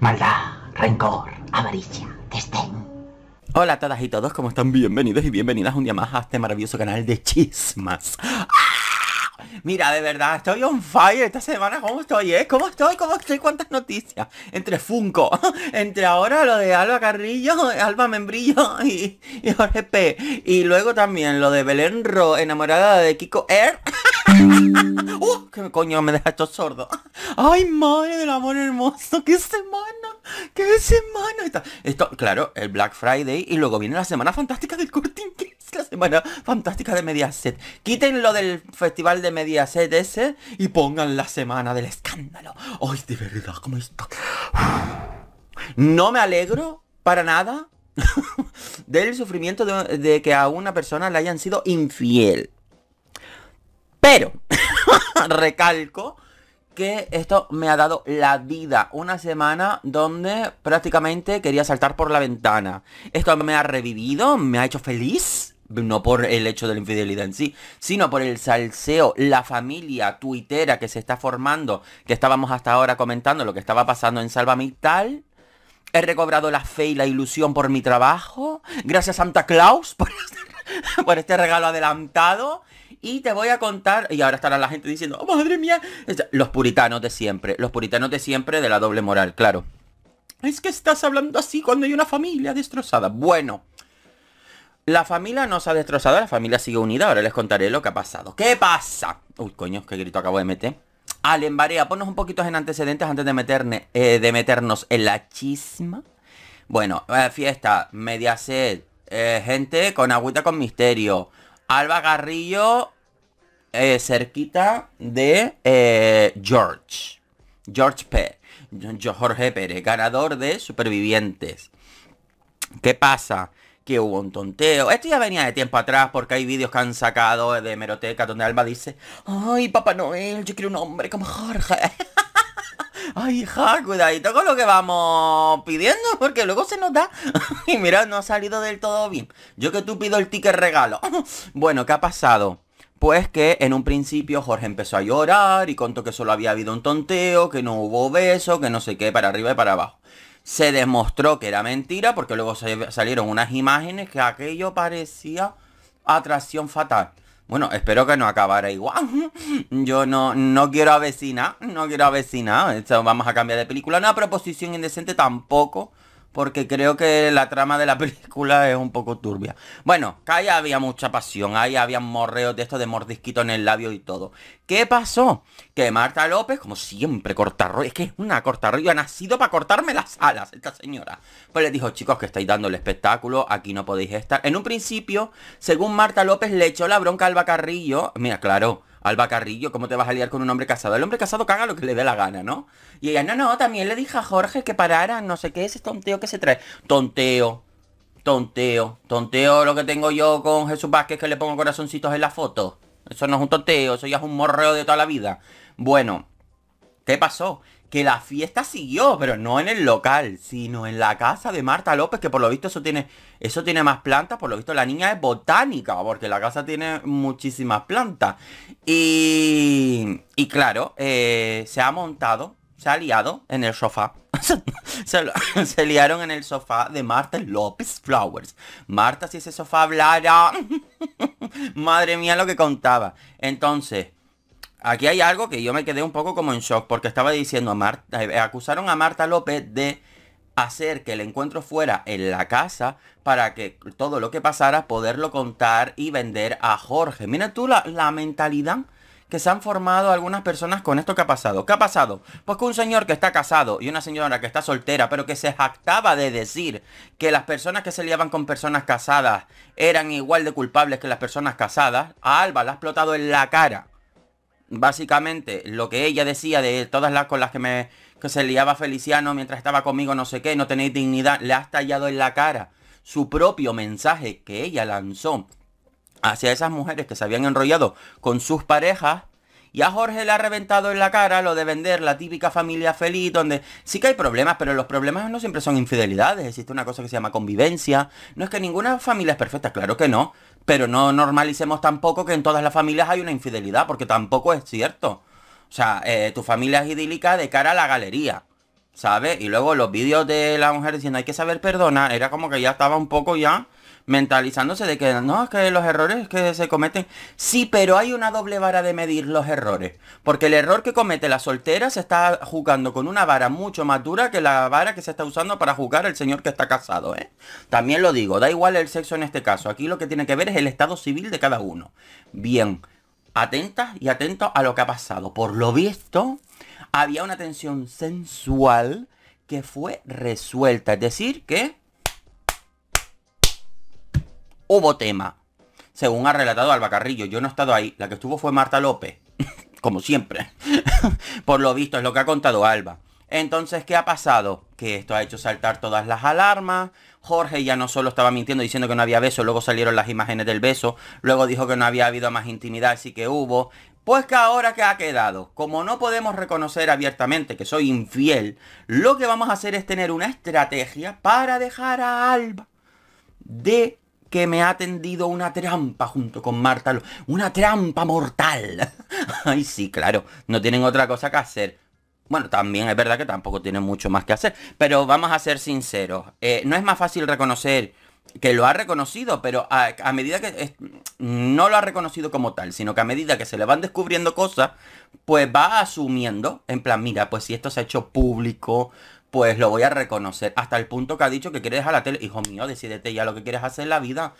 maldad, rencor, avaricia, desdén. Hola a todas y todos, ¿cómo están? Bienvenidos y bienvenidas un día más a este maravilloso canal de chismas. ¡Ah! Mira, de verdad, estoy on fire esta semana. ¿Cómo estoy, eh? ¿Cómo estoy? ¿Cómo estoy? ¿Cuántas noticias? Entre Funko, entre ahora lo de Alba Carrillo, Alba Membrillo y, y Jorge P. Y luego también lo de Belén Ro, enamorada de Kiko Air. ¡Oh! Uh, ¿Qué coño me deja esto sordo? ¡Ay, madre del amor hermoso! ¡Qué semana! ¡Qué semana! esto, claro, el Black Friday y luego viene la semana fantástica del corte es La semana fantástica de Mediaset. Quítenlo del festival de Mediaset ese y pongan la semana del escándalo. ¡Ay, de verdad! ¿Cómo esto No me alegro para nada del sufrimiento de que a una persona le hayan sido infiel. Pero, recalco que esto me ha dado la vida. Una semana donde prácticamente quería saltar por la ventana. Esto me ha revivido, me ha hecho feliz. No por el hecho de la infidelidad en sí, sino por el salseo, la familia tuitera que se está formando, que estábamos hasta ahora comentando lo que estaba pasando en Salvamital. He recobrado la fe y la ilusión por mi trabajo. Gracias Santa Claus por este regalo adelantado. Y te voy a contar, y ahora estará la gente diciendo, oh, madre mía, los puritanos de siempre, los puritanos de siempre de la doble moral, claro. Es que estás hablando así cuando hay una familia destrozada. Bueno, la familia no se ha destrozado, la familia sigue unida. Ahora les contaré lo que ha pasado. ¿Qué pasa? Uy, coño, qué grito acabo de meter. Alen Barea, ponnos un poquito en antecedentes antes de, eh, de meternos en la chisma. Bueno, eh, fiesta, media sed, eh, gente con agüita con misterio, Alba Garrillo, eh, cerquita de eh, George. George P. Jorge Pérez, ganador de Supervivientes. ¿Qué pasa? Que hubo un tonteo. Esto ya venía de tiempo atrás porque hay vídeos que han sacado de Meroteca donde Alba dice, ay, Papá Noel, yo quiero un hombre como Jorge. Ay, hija, cuidadito con lo que vamos pidiendo, porque luego se nos da. y mira, no ha salido del todo bien. Yo que tú pido el ticket regalo. bueno, ¿qué ha pasado? Pues que en un principio Jorge empezó a llorar y contó que solo había habido un tonteo, que no hubo beso, que no sé qué, para arriba y para abajo. Se demostró que era mentira porque luego salieron unas imágenes que aquello parecía atracción fatal. Bueno, espero que no acabara igual. Yo no, no quiero avecinar, no quiero avecinar. vamos a cambiar de película. Una proposición indecente tampoco porque creo que la trama de la película es un poco turbia. Bueno, que ahí había mucha pasión, ahí había morreos de esto de mordisquito en el labio y todo. ¿Qué pasó? Que Marta López, como siempre, cortarrollo, es que es una cortarrollo, ha nacido para cortarme las alas esta señora. Pues le dijo, chicos, que estáis dando el espectáculo, aquí no podéis estar. En un principio, según Marta López, le echó la bronca al bacarrillo, mira, claro, Alba Carrillo, ¿cómo te vas a liar con un hombre casado? El hombre casado caga lo que le dé la gana, ¿no? Y ella, no, no, también le dije a Jorge que parara, no sé qué ese tonteo que se trae. Tonteo, tonteo, tonteo lo que tengo yo con Jesús Vázquez que le pongo corazoncitos en la foto. Eso no es un tonteo, eso ya es un morreo de toda la vida. Bueno, ¿qué pasó? que la fiesta siguió, pero no en el local, sino en la casa de Marta López, que por lo visto eso tiene, eso tiene más plantas, por lo visto la niña es botánica, porque la casa tiene muchísimas plantas. Y, y claro, eh, se ha montado, se ha liado en el sofá. se, se, liaron en el sofá de Marta López Flowers. Marta, si ese sofá hablara... Madre mía lo que contaba. Entonces, aquí hay algo que yo me quedé un poco como en shock, porque estaba diciendo, a Marta, eh, acusaron a Marta López de hacer que el encuentro fuera en la casa para que todo lo que pasara poderlo contar y vender a Jorge. Mira tú la, mentalidad que se han formado algunas personas con esto que ha pasado. ¿Qué ha pasado? Pues que un señor que está casado y una señora que está soltera, pero que se jactaba de decir que las personas que se liaban con personas casadas eran igual de culpables que las personas casadas, a Alba la ha explotado en la cara básicamente lo que ella decía de todas las con las que me que se liaba Feliciano mientras estaba conmigo, no sé qué, no tenéis dignidad, le ha tallado en la cara su propio mensaje que ella lanzó hacia esas mujeres que se habían enrollado con sus parejas y a Jorge le ha reventado en la cara lo de vender la típica familia feliz, donde sí que hay problemas, pero los problemas no siempre son infidelidades. Existe una cosa que se llama convivencia. No es que ninguna familia es perfecta, claro que no. Pero no normalicemos tampoco que en todas las familias hay una infidelidad, porque tampoco es cierto. O sea, eh, tu familia es idílica de cara a la galería. ¿Sabes? Y luego los vídeos de la mujer diciendo hay que saber perdonar, era como que ya estaba un poco ya mentalizándose de que no, es que los errores que se cometen. Sí, pero hay una doble vara de medir los errores. Porque el error que comete la soltera se está jugando con una vara mucho más dura que la vara que se está usando para jugar el señor que está casado, ¿eh? También lo digo, da igual el sexo en este caso. Aquí lo que tiene que ver es el estado civil de cada uno. Bien, atentas y atentos a lo que ha pasado. Por lo visto, había una tensión sensual que fue resuelta. Es decir, que hubo tema. Según ha relatado Alba Carrillo, yo no he estado ahí. La que estuvo fue Marta López. Como siempre. Por lo visto es lo que ha contado Alba. Entonces, ¿qué ha pasado? Que esto ha hecho saltar todas las alarmas. Jorge ya no solo estaba mintiendo diciendo que no había beso, luego salieron las imágenes del beso, luego dijo que no había habido más intimidad, así que hubo. Pues que ahora que ha quedado, como no podemos reconocer abiertamente que soy infiel, lo que vamos a hacer es tener una estrategia para dejar a Alba de que me ha tendido una trampa junto con Marta. Una trampa mortal. Ay, sí, claro. No tienen otra cosa que hacer. Bueno, también es verdad que tampoco tienen mucho más que hacer. Pero vamos a ser sinceros. Eh, no es más fácil reconocer que lo ha reconocido, pero a, medida que no lo ha reconocido como tal, sino que a medida que se le van descubriendo cosas, pues va asumiendo, en plan, mira, pues si esto se ha hecho público, pues lo voy a reconocer. Hasta el punto que ha dicho que quiere dejar la tele. Hijo mío, decidete ya lo que quieres hacer en la vida.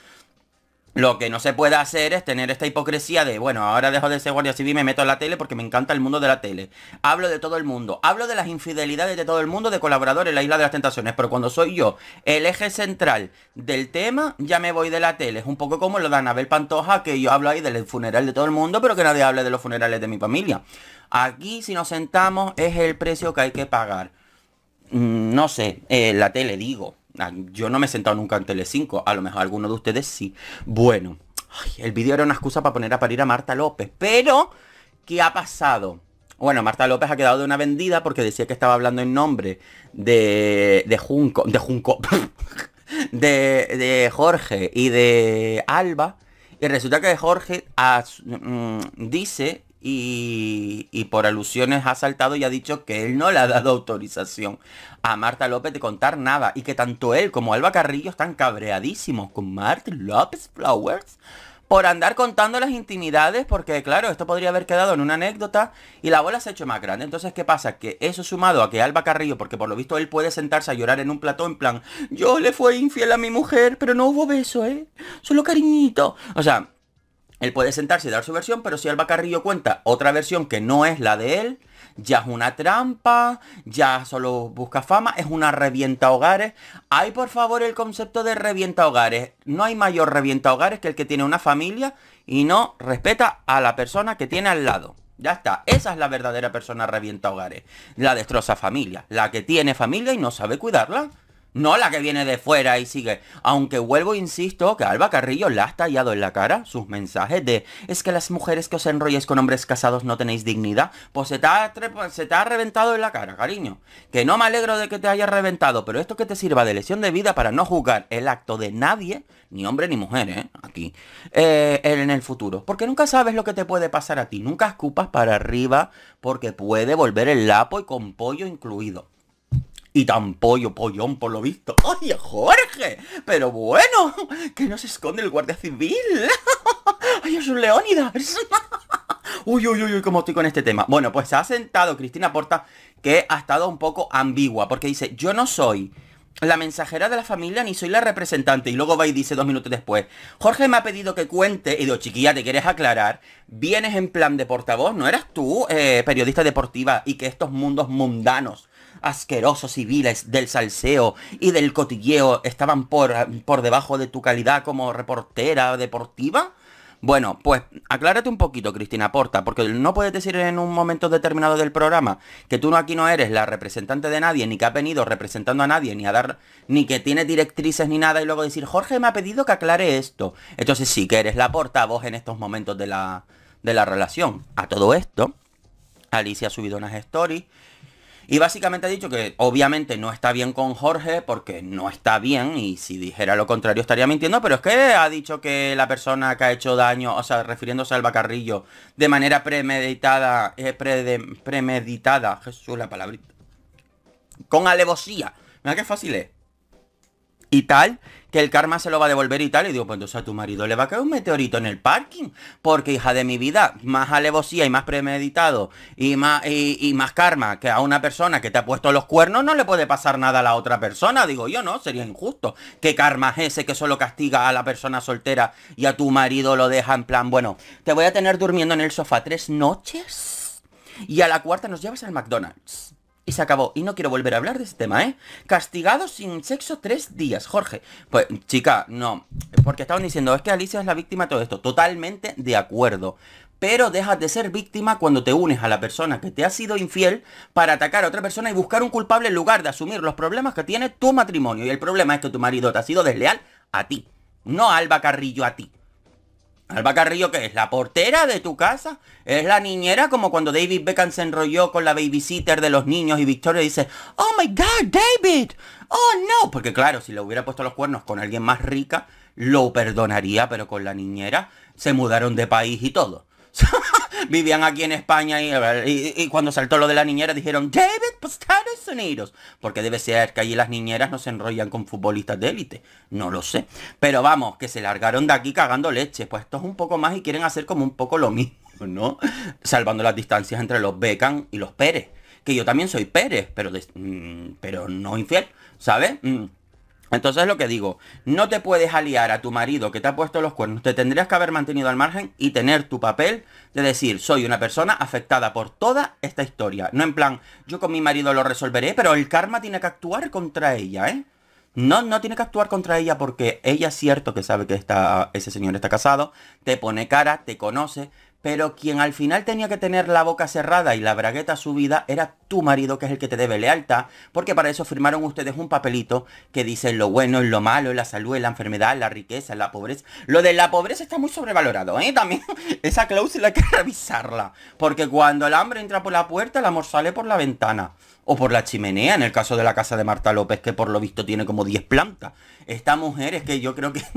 Lo que no se puede hacer es tener esta hipocresía de, bueno, ahora dejo de ser guardia civil y me meto a la tele porque me encanta el mundo de la tele. Hablo de todo el mundo, hablo de las infidelidades de todo el mundo, de colaboradores en la Isla de las Tentaciones, pero cuando soy yo el eje central del tema, ya me voy de la tele. Es un poco como lo de Anabel Pantoja, que yo hablo ahí del funeral de todo el mundo, pero que nadie hable de los funerales de mi familia. Aquí si nos sentamos es el precio que hay que pagar. Mm, no sé, eh, la tele, digo. Ah, yo no me he sentado nunca en Tele5, a lo mejor alguno de ustedes sí. Bueno, el vídeo era una excusa para poner a parir a Marta López, pero ¿qué ha pasado? Bueno, Marta López ha quedado de una vendida porque decía que estaba hablando en nombre de, de Junco, de Junco, de, de Jorge y de Alba. Y resulta que Jorge mm, dice y, y, por alusiones ha saltado y ha dicho que él no le ha dado autorización a Marta López de contar nada y que tanto él como Alba Carrillo están cabreadísimos con Marta López Flowers por andar contando las intimidades porque claro, esto podría haber quedado en una anécdota y la bola se ha hecho más grande. Entonces, ¿qué pasa? Que eso sumado a que Alba Carrillo, porque por lo visto él puede sentarse a llorar en un plató en plan, yo le fui infiel a mi mujer, pero no hubo beso, ¿eh? Solo cariñito. O sea, él puede sentarse y dar su versión, pero si Alba Carrillo cuenta otra versión que no es la de él, ya es una trampa, ya solo busca fama, es una revienta hogares. Hay por favor el concepto de revienta hogares. No hay mayor revienta hogares que el que tiene una familia y no respeta a la persona que tiene al lado. Ya está, esa es la verdadera persona revienta hogares. La destroza familia, la que tiene familia y no sabe cuidarla no la que viene de fuera y sigue. Aunque vuelvo, insisto, que Alba Carrillo la ha tallado en la cara sus mensajes de es que las mujeres que os enrolléis con hombres casados no tenéis dignidad, pues se te, ha, ha reventado en la cara, cariño. Que no me alegro de que te haya reventado, pero esto que te sirva de lesión de vida para no juzgar el acto de nadie, ni hombre ni mujer, ¿eh? Aquí, eh, en el futuro. Porque nunca sabes lo que te puede pasar a ti, nunca escupas para arriba porque puede volver el lapo y con pollo incluido. Y tan pollo pollón por lo visto. ¡Oye, Jorge! Pero bueno, que no se esconde el guardia civil. ¡Ay, es un Leónidas! Uy, uy, uy, uy, cómo estoy con este tema. Bueno, pues se ha sentado Cristina Porta, que ha estado un poco ambigua, porque dice, yo no soy la mensajera de la familia ni soy la representante. Y luego va y dice dos minutos después, Jorge me ha pedido que cuente, y digo, chiquilla, ¿te quieres aclarar? Vienes en plan de portavoz, ¿no eras tú eh, periodista deportiva y que estos mundos mundanos asquerosos y viles del salseo y del cotilleo estaban por, por debajo de tu calidad como reportera deportiva? Bueno, pues aclárate un poquito, Cristina Porta, porque no puedes decir en un momento determinado del programa que tú no aquí no eres la representante de nadie, ni que ha venido representando a nadie, ni a dar, ni que tiene directrices ni nada, y luego decir, Jorge me ha pedido que aclare esto. Entonces sí que eres la portavoz en estos momentos de la, de la relación. A todo esto, Alicia ha subido unas stories y básicamente ha dicho que obviamente no está bien con Jorge porque no está bien y si dijera lo contrario estaría mintiendo, pero es que ha dicho que la persona que ha hecho daño, o sea, refiriéndose al bacarrillo, de manera premeditada, eh, premeditada, Jesús la palabrita, con alevosía, mira qué fácil es. Y tal, que el karma se lo va a devolver y tal. Y digo, pues entonces a tu marido le va a caer un meteorito en el parking. Porque, hija de mi vida, más alevosía y más premeditado y más, karma que a una persona que te ha puesto los cuernos, no le puede pasar nada a la otra persona. Digo, yo no, sería injusto. que karma es ese que solo castiga a la persona soltera y a tu marido lo deja en plan, bueno, te voy a tener durmiendo en el sofá tres noches? Y a la cuarta nos llevas al McDonald's y se acabó. Y no quiero volver a hablar de ese tema, ¿eh? Castigado sin sexo tres días, Jorge. Pues, chica, no. Porque estaban diciendo, es que Alicia es la víctima de todo esto. Totalmente de acuerdo. Pero dejas de ser víctima cuando te unes a la persona que te ha sido infiel para atacar a otra persona y buscar un culpable en lugar de asumir los problemas que tiene tu matrimonio. Y el problema es que tu marido te ha sido desleal a ti, no a Alba Carrillo a ti. Alba Carrillo, ¿qué es? ¿La portera de tu casa? ¿Es la niñera como cuando David Beckham se enrolló con la babysitter de los niños y Victoria dice, oh my god, David, oh no? Porque claro, si le hubiera puesto los cuernos con alguien más rica, lo perdonaría, pero con la niñera se mudaron de país y todo. vivían aquí en España y, cuando saltó lo de la niñera dijeron, David, pues Estados Unidos. Porque debe ser que allí las niñeras no se enrollan con futbolistas de élite. No lo sé. Pero vamos, que se largaron de aquí cagando leche. Pues esto es un poco más y quieren hacer como un poco lo mismo, ¿no? Salvando las distancias entre los Beckham y los Pérez. Que yo también soy Pérez, pero, mm, pero no infiel, ¿sabes? Mm. Entonces lo que digo, no te puedes aliar a tu marido que te ha puesto los cuernos, te tendrías que haber mantenido al margen y tener tu papel de decir, soy una persona afectada por toda esta historia. No en plan, yo con mi marido lo resolveré, pero el karma tiene que actuar contra ella, ¿eh? No, no tiene que actuar contra ella porque ella es cierto que sabe que está, ese señor está casado, te pone cara, te conoce, pero quien al final tenía que tener la boca cerrada y la bragueta subida era tu marido, que es el que te debe lealtad, porque para eso firmaron ustedes un papelito que dice lo bueno, lo malo, la salud, la enfermedad, la riqueza, la pobreza. Lo de la pobreza está muy sobrevalorado, ¿eh? También esa cláusula hay que revisarla, porque cuando el hambre entra por la puerta, el amor sale por la ventana. O por la chimenea, en el caso de la casa de Marta López, que por lo visto tiene como 10 plantas. Esta mujer es que yo creo que...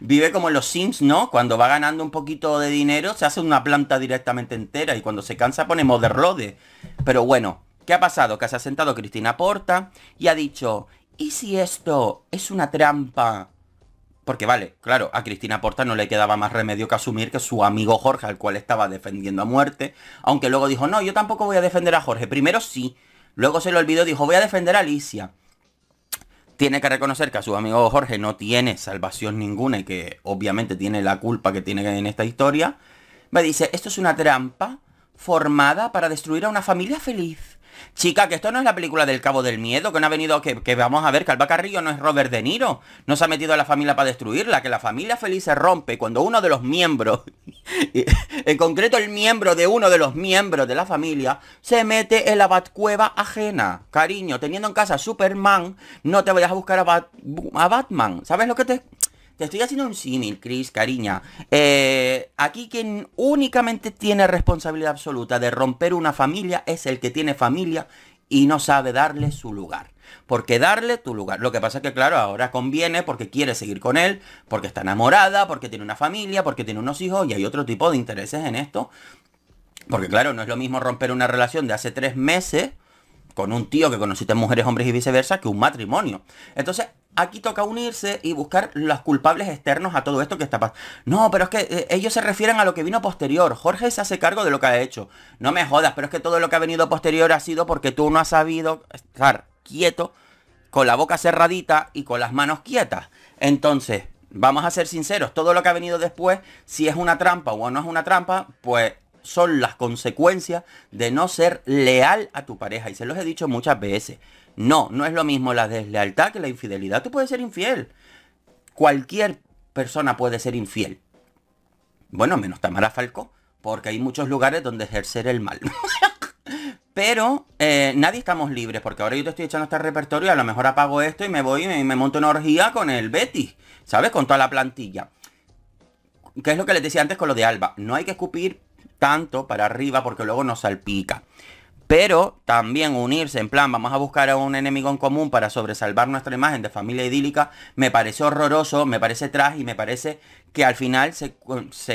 vive como en los Sims, ¿no? Cuando va ganando un poquito de dinero, se hace una planta directamente entera y cuando se cansa pone rode. Pero bueno, ¿qué ha pasado? Que se ha sentado Cristina Porta y ha dicho, ¿y si esto es una trampa? Porque vale, claro, a Cristina Porta no le quedaba más remedio que asumir que su amigo Jorge, al cual estaba defendiendo a muerte, aunque luego dijo, no, yo tampoco voy a defender a Jorge, primero sí, luego se lo olvidó, dijo, voy a defender a Alicia tiene que reconocer que a su amigo Jorge no tiene salvación ninguna y que obviamente tiene la culpa que tiene en esta historia, me dice, esto es una trampa formada para destruir a una familia feliz. Chica, que esto no es la película del Cabo del Miedo, que no ha venido, que, vamos a ver, que Alba Carrillo no es Robert De Niro, no se ha metido a la familia para destruirla, que la familia feliz se rompe cuando uno de los miembros, en concreto el miembro de uno de los miembros de la familia, se mete en la Batcueva ajena. Cariño, teniendo en casa Superman, no te vayas a buscar a Batman. ¿Sabes lo que te... Te estoy haciendo un símil, Cris, cariña. Eh, aquí quien únicamente tiene responsabilidad absoluta de romper una familia es el que tiene familia y no sabe darle su lugar. Porque darle tu lugar. Lo que pasa es que, claro, ahora conviene porque quiere seguir con él, porque está enamorada, porque tiene una familia, porque tiene unos hijos y hay otro tipo de intereses en esto. Porque, claro, no es lo mismo romper una relación de hace tres meses con un tío que conociste mujeres, hombres y viceversa que un matrimonio. Entonces, aquí toca unirse y buscar los culpables externos a todo esto que está pasando. No, pero es que eh, ellos se refieren a lo que vino posterior. Jorge se hace cargo de lo que ha hecho. No me jodas, pero es que todo lo que ha venido posterior ha sido porque tú no has sabido estar quieto, con la boca cerradita y con las manos quietas. Entonces, vamos a ser sinceros, todo lo que ha venido después, si es una trampa o no es una trampa, pues son las consecuencias de no ser leal a tu pareja. Y se los he dicho muchas veces. No, no es lo mismo la deslealtad que la infidelidad. Tú puedes ser infiel. Cualquier persona puede ser infiel. Bueno, menos Tamara Falco, porque hay muchos lugares donde ejercer el mal. Pero eh, nadie estamos libres, porque ahora yo te estoy echando este repertorio, a lo mejor apago esto y me voy y me, monto una orgía con el Betty ¿sabes? Con toda la plantilla. ¿Qué es lo que les decía antes con lo de Alba. No hay que escupir tanto para arriba porque luego nos salpica pero también unirse en plan vamos a buscar a un enemigo en común para sobresalvar nuestra imagen de familia idílica me parece horroroso, me parece trágico y me parece que al final se,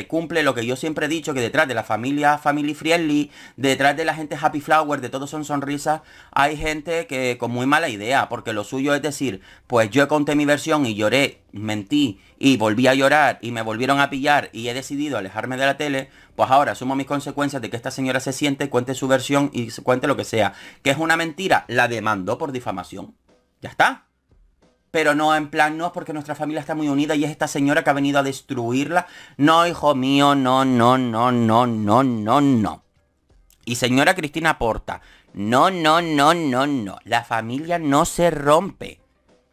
cumple lo que yo siempre he dicho, que detrás de la familia Family Friendly, detrás de la gente Happy Flower, de todos son sonrisas, hay gente que con muy mala idea, porque lo suyo es decir, pues yo conté mi versión y lloré, mentí y volví a llorar y me volvieron a pillar y he decidido alejarme de la tele, pues ahora asumo mis consecuencias de que esta señora se siente, cuente su versión y cuente lo que sea. Que es una mentira, la demandó por difamación. Ya está pero no en plan, no, porque nuestra familia está muy unida y es esta señora que ha venido a destruirla. No, hijo mío, no, no, no, no, no, no, no. Y señora Cristina Porta, no, no, no, no, no. La familia no se rompe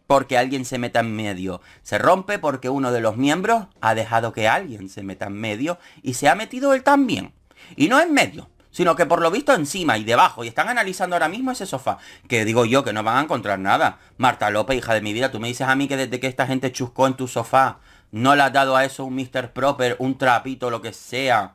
porque alguien se meta en medio. Se rompe porque uno de los miembros ha dejado que alguien se meta en medio y se ha metido él también. Y no en medio, sino que por lo visto encima y debajo, y están analizando ahora mismo ese sofá, que digo yo que no van a encontrar nada. Marta López, hija de mi vida, tú me dices a mí que desde que esta gente chuscó en tu sofá, no le has dado a eso un Mr. Proper, un trapito, lo que sea.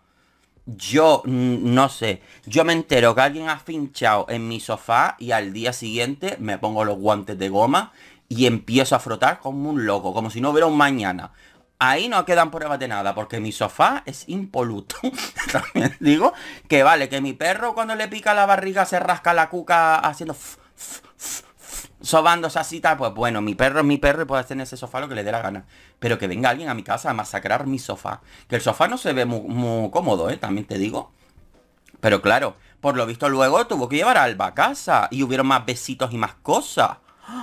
Yo mm, no sé, yo me entero que alguien ha finchado en mi sofá y al día siguiente me pongo los guantes de goma y empiezo a frotar como un loco, como si no hubiera un mañana. Ahí no quedan pruebas de nada, porque mi sofá es impoluto. También digo que vale, que mi perro cuando le pica la barriga se rasca la cuca haciendo... sobando esa cita, pues bueno, mi perro es mi perro y puede hacer en ese sofá lo que le dé la gana. Pero que venga alguien a mi casa a masacrar mi sofá. Que el sofá no se ve muy, cómodo, ¿eh? También te digo. Pero claro, por lo visto luego tuvo que llevar a Alba a casa y hubieron más besitos y más cosas.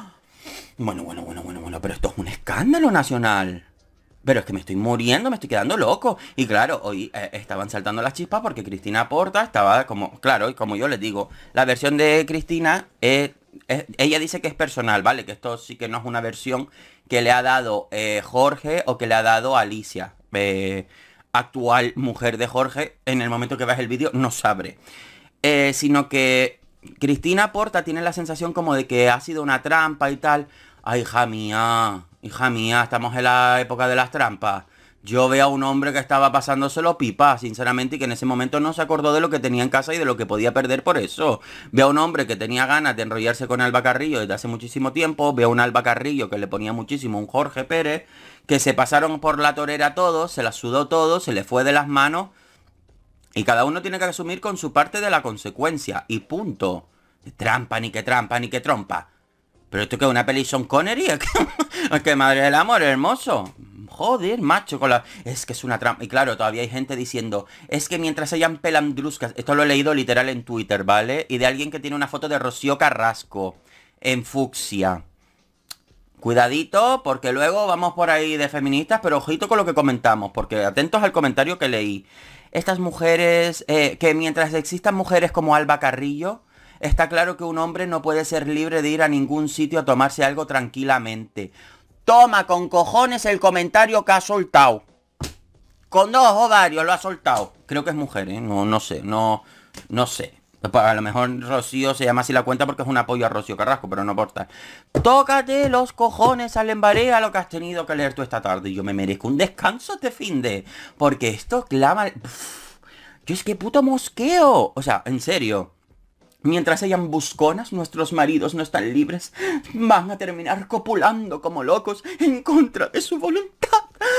Bueno, bueno, bueno, bueno, bueno, pero esto es un escándalo nacional pero es que me estoy muriendo, me estoy quedando loco. Y claro, hoy eh, estaban saltando las chispas porque Cristina Porta estaba como, claro, y como yo les digo, la versión de Cristina, eh, eh, ella dice que es personal, ¿vale? Que esto sí que no es una versión que le ha dado Jorge o que le ha dado Alicia, actual mujer de Jorge, en el momento que veas el vídeo, no sabré. sino que Cristina Porta tiene la sensación como de que ha sido una trampa y tal. Ay, hija mía, hija mía, estamos en la época de las trampas. Yo veo a un hombre que estaba pasándoselo pipa, sinceramente, y que en ese momento no se acordó de lo que tenía en casa y de lo que podía perder por eso. Veo a un hombre que tenía ganas de enrollarse con Alba Carrillo desde hace muchísimo tiempo. Veo a un Alba Carrillo que le ponía muchísimo un Jorge Pérez, que se pasaron por la torera todos, se la sudó todo, se le fue de las manos. Y cada uno tiene que asumir con su parte de la consecuencia. Y punto. Trampa, ni que trampa, ni que trompa. ¿Pero esto que es una peli son Connery? ¿Es que, madre del amor, hermoso. Joder, macho, con la... Es que es una trampa. Y claro, todavía hay gente diciendo, es que mientras hayan pelandruscas... Esto lo he leído literal en Twitter, ¿vale? Y de alguien que tiene una foto de Rocío Carrasco en fucsia. Cuidadito, porque luego vamos por ahí de feministas, pero ojito con lo que comentamos, porque atentos al comentario que leí. Estas mujeres, eh, que mientras existan mujeres como Alba Carrillo, Está claro que un hombre no puede ser libre de ir a ningún sitio a tomarse algo tranquilamente. Toma con cojones el comentario que ha soltado. Con dos ovarios lo ha soltado. Creo que es mujer, ¿eh? No, no sé, no, no sé. A lo mejor Rocío se llama así la cuenta porque es un apoyo a Rocío Carrasco, pero no importa. Tócate los cojones al embarea lo que has tenido que leer tú esta tarde. Yo me merezco un descanso este fin de... Porque esto clama... yo es que puto mosqueo. O sea, en serio. Mientras hayan busconas, nuestros maridos no están libres. Van a terminar copulando como locos en contra de su voluntad,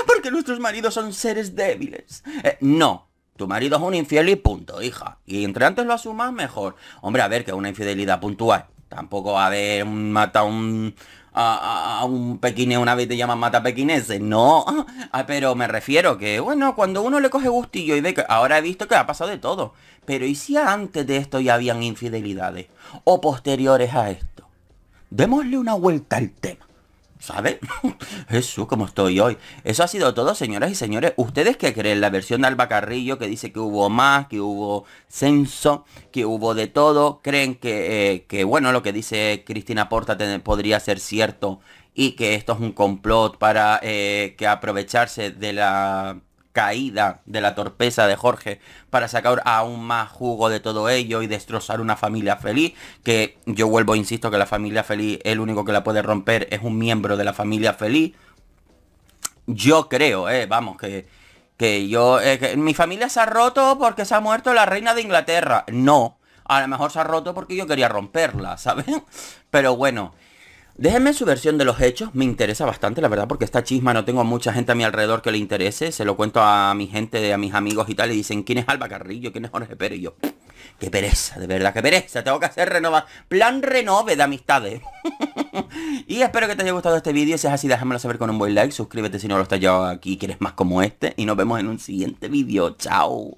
porque nuestros maridos son seres débiles. Eh, no, tu marido es un infiel y punto, hija. Y entre antes lo asumas, mejor. Hombre, a ver, que una infidelidad puntual. Tampoco va a haber un mata un a, un pequinés, una vez te llaman mata pequineses. No, ah, pero me refiero que, bueno, cuando uno le coge gustillo y ve que ahora he visto que ha pasado de todo. Pero ¿y si antes de esto ya habían infidelidades? O posteriores a esto. Démosle una vuelta al tema. ¿Sabe? eso como estoy hoy. Eso ha sido todo, señoras y señores. ¿Ustedes qué creen? La versión de Alba Carrillo que dice que hubo más, que hubo censo, que hubo de todo. ¿Creen que, eh, bueno, lo que dice Cristina Porta podría ser cierto y que esto es un complot para eh, que aprovecharse de la caída de la torpeza de Jorge para sacar aún más jugo de todo ello y destrozar una familia feliz, que yo vuelvo, insisto, que la familia feliz, el único que la puede romper es un miembro de la familia feliz. Yo creo, eh, vamos, que, yo... Eh, mi familia se ha roto porque se ha muerto la reina de Inglaterra. No, a lo mejor se ha roto porque yo quería romperla, ¿sabes? Pero bueno, Déjenme su versión de los hechos, me interesa bastante, la verdad, porque esta chisma no tengo mucha gente a mi alrededor que le interese. Se lo cuento a mi gente, a mis amigos y tal, y dicen, ¿quién es Alba Carrillo? ¿Quién es Jorge Pérez? Y yo, qué pereza, de verdad, qué pereza. Tengo que hacer renovar, plan renove de amistades. y espero que te haya gustado este vídeo. Si es así, déjamelo saber con un buen like. Suscríbete si no lo estás ya aquí y quieres más como este. Y nos vemos en un siguiente vídeo. Chao.